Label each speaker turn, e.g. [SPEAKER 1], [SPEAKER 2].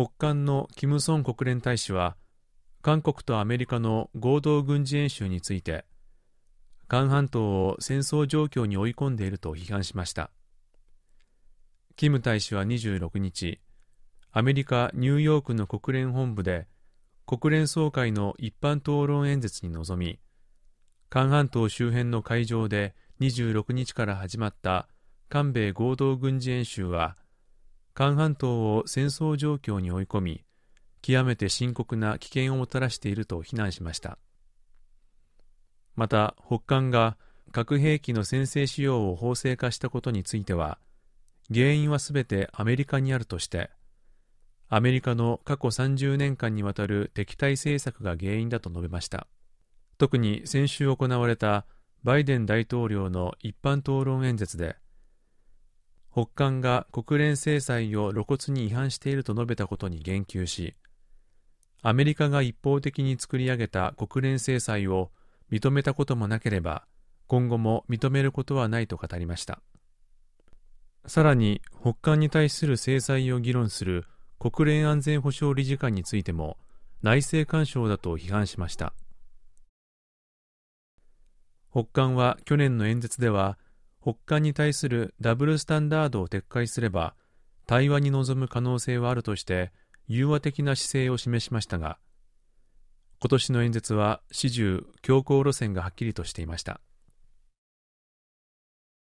[SPEAKER 1] 北韓のキム・ソン国連大使は韓国とアメリカの合同軍事演習について韓半島を戦争状況に追い込んでいると批判しましたキム大使は26日アメリカ・ニューヨークの国連本部で国連総会の一般討論演説に臨み韓半島周辺の会場で26日から始まった韓米合同軍事演習は韓半島を戦争状況に追い込み極めて深刻な危険をもたらしていると非難しましたまた北韓が核兵器の先制使用を法制化したことについては原因はすべてアメリカにあるとしてアメリカの過去30年間にわたる敵対政策が原因だと述べました特に先週行われたバイデン大統領の一般討論演説で北韓が国連制裁を露骨に違反していると述べたことに言及しアメリカが一方的に作り上げた国連制裁を認めたこともなければ今後も認めることはないと語りましたさらに北韓に対する制裁を議論する国連安全保障理事会についても内政干渉だと批判しました北韓は去年の演説では北韓に対するダブルスタンダードを撤回すれば対話に臨む可能性はあるとして融和的な姿勢を示しましたが今年の演説は始終強硬路線がはっきりとしていました。